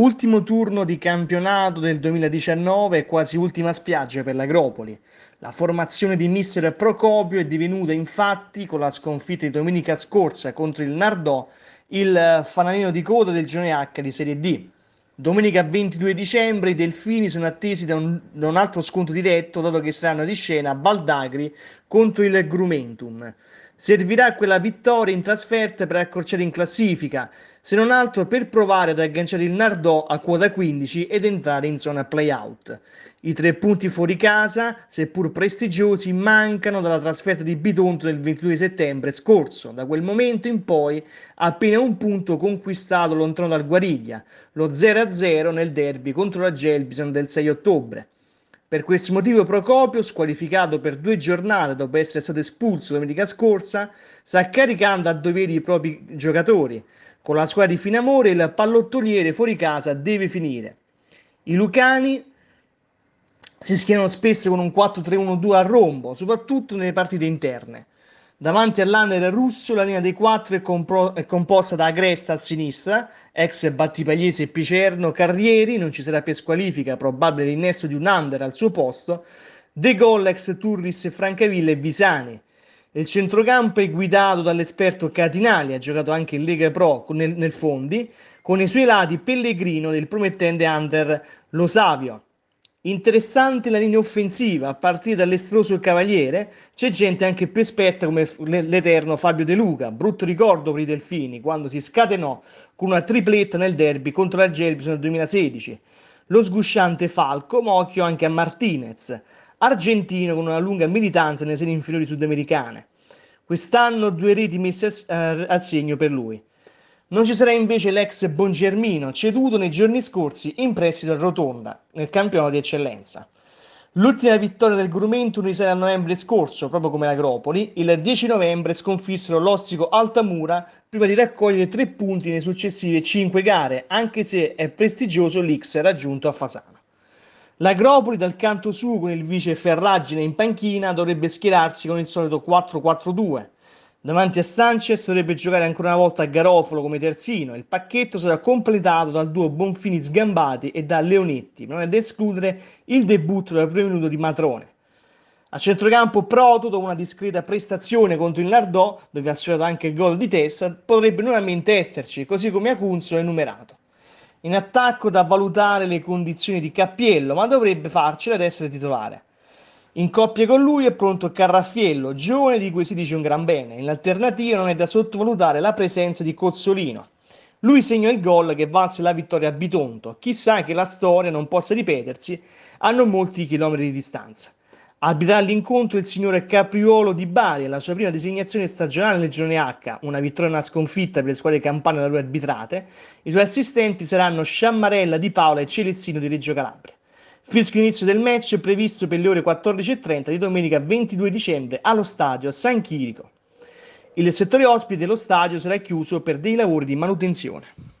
Ultimo turno di campionato del 2019 quasi ultima spiaggia per l'Agropoli. La formazione di mister Procopio è divenuta infatti, con la sconfitta di domenica scorsa contro il Nardò, il eh, fanalino di coda del Gione H di Serie D. Domenica 22 dicembre i Delfini sono attesi da un, da un altro scontro diretto, dato che saranno di scena Baldagri contro il Grumentum. Servirà quella vittoria in trasferta per accorciare in classifica, se non altro per provare ad agganciare il Nardò a quota 15 ed entrare in zona playout. I tre punti fuori casa, seppur prestigiosi, mancano dalla trasferta di Bitonto del 22 settembre scorso. Da quel momento in poi appena un punto conquistato lontano dal Guariglia, lo 0-0 nel derby contro la Gelbison del 6 ottobre. Per questo motivo Procopio, squalificato per due giornate dopo essere stato espulso domenica scorsa, sta caricando a dovere i propri giocatori. Con la squadra di Finamore il pallottoliere fuori casa deve finire. I Lucani si schierano spesso con un 4-3-1-2 a rombo, soprattutto nelle partite interne. Davanti all'under russo la linea dei quattro è, compro- è, composta da Agresta a sinistra, ex Battipagliese e Picerno, Carrieri, non ci sarà più squalifica, probabile l'innesto di un under al suo posto, De Gol, ex Turris, Francavilla e Visani. Il centrocampo è guidato dall'esperto Catinali, ha giocato anche in Lega Pro nel, nel Fondi, con i suoi lati Pellegrino del promettente under Lo Savio. Interessante la linea offensiva, a partire dall'estroso il Cavaliere, c'è gente anche più esperta come l'eterno Fabio De Luca, brutto ricordo per i Delfini, quando si scatenò con una tripletta nel derby contro la Gelbis nel 2016. Lo sgusciante Falco, ma occhio anche a Martinez, argentino con una lunga militanza nelle serie inferiori sudamericane. Quest'anno due reti messe a eh, segno per lui. Non ci sarà invece l'ex Bongermino, ceduto nei giorni scorsi in prestito a Rotonda, nel campionato di eccellenza. L'ultima vittoria del Grumento risale a novembre scorso, proprio come l'Agropoli. Il 10 novembre sconfissero l'Ossico Altamura prima di raccogliere tre punti nelle successive cinque gare, anche se è prestigioso l'X raggiunto a Fasana. L'Agropoli dal canto suo con il vice Ferragine in panchina dovrebbe schierarsi con il solito 4-4-2 Davanti a Sanchez dovrebbe giocare ancora una volta a Garofalo come terzino. Il pacchetto sarà completato dal duo Bonfini Sgambati e da Leonetti, non è da escludere il debutto del primo minuto di Matrone. A centrocampo Proto, dopo una discreta prestazione contro il Nardò, dove ha sfiorato anche il gol di testa, potrebbe nuovamente esserci, così come Acunzo è numerato. In attacco da valutare le condizioni di Cappiello, ma dovrebbe farcela ad essere titolare. In coppia con lui è pronto Carraffiello, giovane di cui si dice un gran bene. In alternativa non è da sottovalutare la presenza di Cozzolino. Lui segnò il gol che valse la vittoria a Bitonto. Chissà che la storia non possa ripetersi a non molti chilometri di distanza. Arbiterà l'incontro il signore Capriolo di Bari, alla sua prima designazione stagionale nel girone H, una vittoria e una sconfitta per le squadre campane da lui arbitrate. I suoi assistenti saranno Sciammarella di Paola e Celestino di Reggio Calabria. Fisco inizio del match è previsto per le ore 14.30 di domenica 22 dicembre allo stadio San Chirico. Il settore ospite dello stadio sarà chiuso per dei lavori di manutenzione.